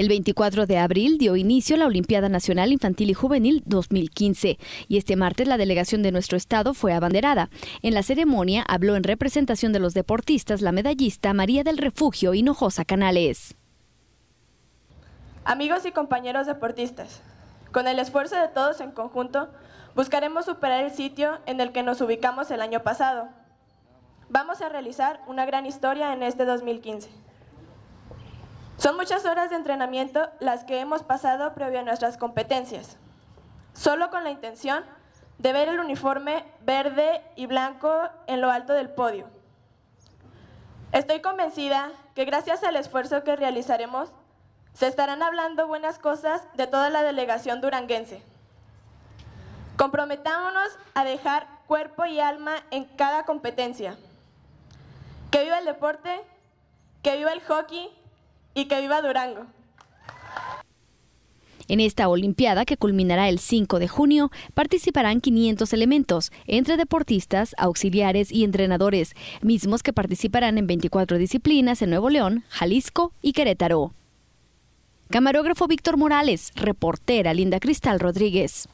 El 24 de abril dio inicio la Olimpiada Nacional Infantil y Juvenil 2015 y este martes la delegación de nuestro estado fue abanderada. En la ceremonia habló en representación de los deportistas la medallista María del Refugio Hinojosa Canales. Amigos y compañeros deportistas, con el esfuerzo de todos en conjunto, buscaremos superar el sitio en el que nos ubicamos el año pasado. Vamos a realizar una gran historia en este 2015. Son muchas horas de entrenamiento las que hemos pasado previo a nuestras competencias, solo con la intención de ver el uniforme verde y blanco en lo alto del podio. Estoy convencida que gracias al esfuerzo que realizaremos, se estarán hablando buenas cosas de toda la delegación duranguense. Comprometámonos a dejar cuerpo y alma en cada competencia. Que viva el deporte, que viva el hockey y que viva Durango. En esta Olimpiada, que culminará el 5 de junio, participarán 500 elementos, entre deportistas, auxiliares y entrenadores, mismos que participarán en 24 disciplinas en Nuevo León, Jalisco y Querétaro. Camarógrafo Víctor Morales, reportera Linda Cristal Rodríguez.